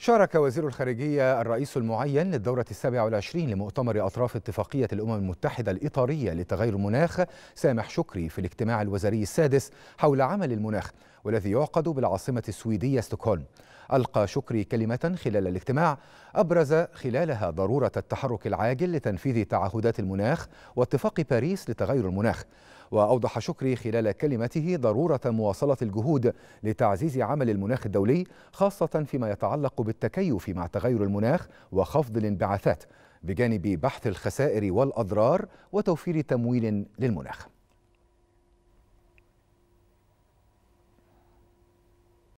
شارك وزير الخارجية الرئيس المعين للدورة السابعة والعشرين لمؤتمر أطراف اتفاقية الأمم المتحدة الإطارية لتغير المناخ سامح شكري في الاجتماع الوزاري السادس حول عمل المناخ والذي يعقد بالعاصمة السويدية ستوكهولم ألقى شكري كلمة خلال الاجتماع أبرز خلالها ضرورة التحرك العاجل لتنفيذ تعهدات المناخ واتفاق باريس لتغير المناخ وأوضح شكري خلال كلمته ضرورة مواصلة الجهود لتعزيز عمل المناخ الدولي خاصة فيما يتعلق بالتكيف مع تغير المناخ وخفض الانبعاثات بجانب بحث الخسائر والأضرار وتوفير تمويل للمناخ